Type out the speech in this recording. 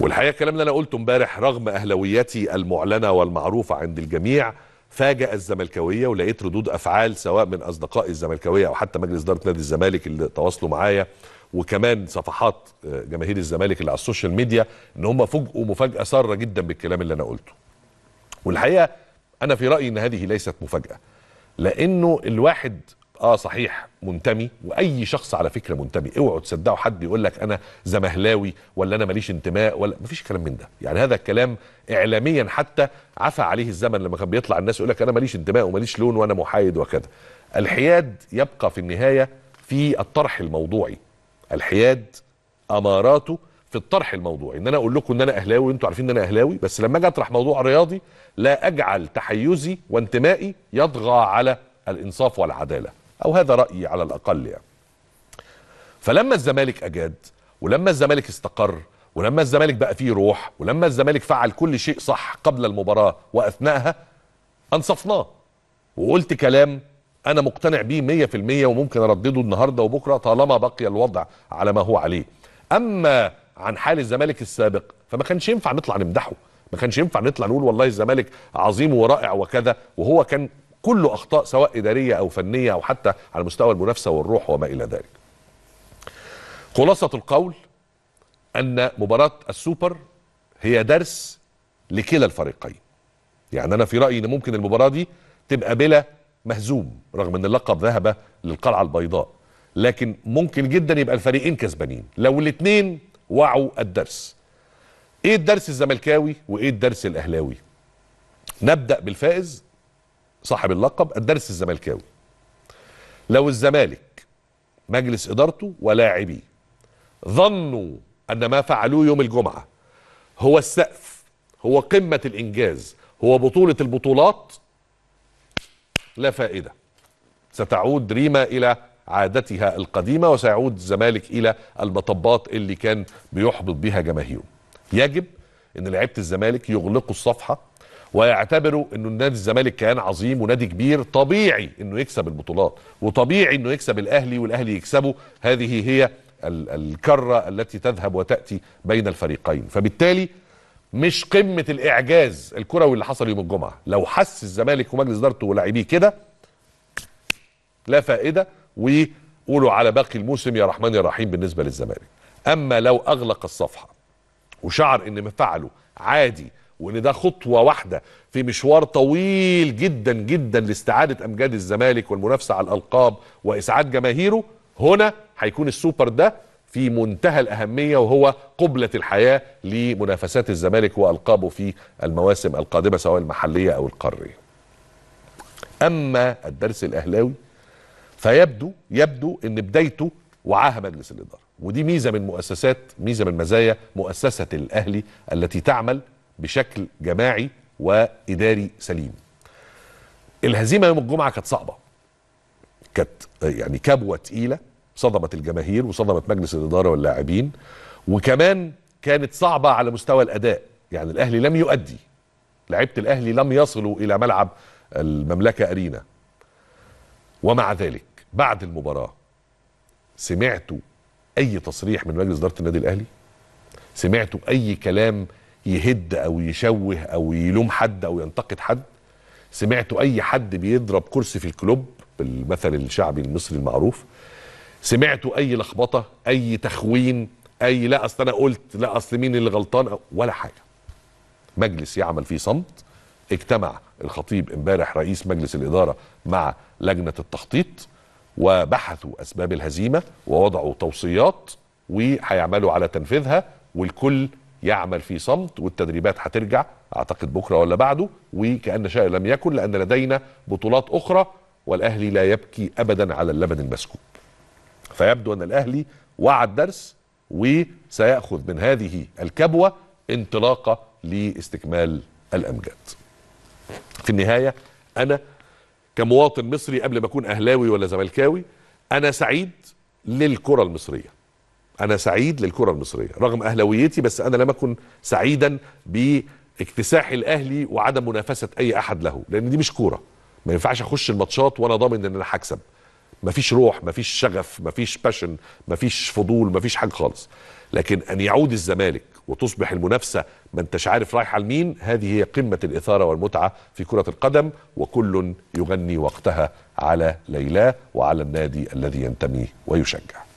والحقيقه الكلام اللي انا قلته امبارح رغم اهلاويتي المعلنه والمعروفه عند الجميع فاجأ الزملكاويه ولقيت ردود افعال سواء من اصدقائي الزملكاويه او حتى مجلس اداره نادي الزمالك اللي تواصلوا معايا وكمان صفحات آه، جماهير الزمالك اللي على السوشيال ميديا ان هم فوجئوا مفاجاه ساره جدا بالكلام اللي انا قلته. والحقيقه انا في رايي ان هذه ليست مفاجاه لانه الواحد اه صحيح منتمي واي شخص على فكره منتمي اوعوا تصدقوا حد يقول لك انا زمهلاوي ولا انا ماليش انتماء ولا مفيش كلام من ده يعني هذا الكلام اعلاميا حتى عفى عليه الزمن لما كان بيطلع الناس يقول لك انا ماليش انتماء وماليش لون وانا محايد وكذا الحياد يبقى في النهايه في الطرح الموضوعي الحياد اماراته في الطرح الموضوعي ان انا اقول لكم ان انا اهلاوي وانتم عارفين ان انا اهلاوي بس لما اجي اطرح موضوع رياضي لا اجعل تحيزي وانتمائي يطغى على الانصاف والعداله او هذا رايي على الاقل يعني فلما الزمالك اجاد ولما الزمالك استقر ولما الزمالك بقى فيه روح ولما الزمالك فعل كل شيء صح قبل المباراه واثناءها انصفناه وقلت كلام انا مقتنع بيه 100% وممكن اردده النهارده وبكره طالما بقي الوضع على ما هو عليه اما عن حال الزمالك السابق فما كانش ينفع نطلع نمدحه ما كانش ينفع نطلع نقول والله الزمالك عظيم ورائع وكذا وهو كان كله اخطاء سواء اداريه او فنيه او حتى على مستوى المنافسه والروح وما الى ذلك. خلاصه القول ان مباراه السوبر هي درس لكلا الفريقين. يعني انا في رايي ان ممكن المباراه دي تبقى بلا مهزوم رغم ان اللقب ذهب للقلعه البيضاء لكن ممكن جدا يبقى الفريقين كسبانين لو الاثنين وعوا الدرس. ايه الدرس الزملكاوي وايه الدرس الاهلاوي؟ نبدا بالفائز صاحب اللقب الدرس الزمالكاوي لو الزمالك مجلس ادارته ولاعبيه ظنوا ان ما فعلوه يوم الجمعه هو السقف هو قمه الانجاز هو بطوله البطولات لا فائده ستعود ريما الى عادتها القديمه وسيعود الزمالك الى المطبات اللي كان بيحبط بها جماهيره يجب ان لعيبه الزمالك يغلقوا الصفحه ويعتبروا انه نادي الزمالك كيان عظيم ونادي كبير طبيعي انه يكسب البطولات وطبيعي انه يكسب الاهلي والاهلي يكسبه هذه هي الكره التي تذهب وتاتي بين الفريقين فبالتالي مش قمه الاعجاز الكروي اللي حصل يوم الجمعه لو حس الزمالك ومجلس ادارته ولاعبيه كده لا فائده وقولوا على باقي الموسم يا رحمن يا رحيم بالنسبه للزمالك اما لو اغلق الصفحه وشعر ان مفعله فعله عادي وان ده خطوه واحده في مشوار طويل جدا جدا لاستعاده امجاد الزمالك والمنافسه على الالقاب واسعاد جماهيره هنا هيكون السوبر ده في منتهى الاهميه وهو قبله الحياه لمنافسات الزمالك والقابه في المواسم القادمه سواء المحليه او القاريه. اما الدرس الاهلاوي فيبدو يبدو ان بدايته وعاها مجلس الاداره ودي ميزه من مؤسسات ميزه من مزايا مؤسسه الاهلي التي تعمل بشكل جماعي واداري سليم. الهزيمه يوم الجمعه كانت صعبه. كانت يعني كبوه ثقيله صدمت الجماهير وصدمت مجلس الاداره واللاعبين وكمان كانت صعبه على مستوى الاداء، يعني الاهلي لم يؤدي. لعيبه الاهلي لم يصلوا الى ملعب المملكه ارينا. ومع ذلك بعد المباراه سمعتوا اي تصريح من مجلس اداره النادي الاهلي؟ سمعتوا اي كلام يهد او يشوه او يلوم حد او ينتقد حد سمعتوا اي حد بيضرب كرسي في الكلوب بالمثل الشعبي المصري المعروف سمعتوا اي لخبطه اي تخوين اي لا اصل انا قلت لا اصل مين اللي غلطان ولا حاجه مجلس يعمل فيه صمت اجتمع الخطيب امبارح رئيس مجلس الاداره مع لجنه التخطيط وبحثوا اسباب الهزيمه ووضعوا توصيات وهيعملوا على تنفيذها والكل يعمل في صمت والتدريبات هترجع اعتقد بكره ولا بعده وكان شيء لم يكن لان لدينا بطولات اخرى والاهلي لا يبكي ابدا على اللبن المسكوب. فيبدو ان الاهلي وعى الدرس وسياخذ من هذه الكبوه انطلاقه لاستكمال الامجاد. في النهايه انا كمواطن مصري قبل ما اكون اهلاوي ولا زملكاوي انا سعيد للكره المصريه انا سعيد للكره المصريه رغم اهلاويتي بس انا لم اكن سعيدا باكتساح الاهلي وعدم منافسه اي احد له لان دي مش كوره ما ينفعش اخش الماتشات وانا ضامن ان انا هكسب مفيش روح مفيش شغف مفيش باشن مفيش فضول مفيش حاجه خالص لكن ان يعود الزمالك وتصبح المنافسه ما انتش عارف رايحه لمين هذه هي قمه الاثاره والمتعه في كره القدم وكل يغني وقتها على ليلاه وعلى النادي الذي ينتمي ويشجع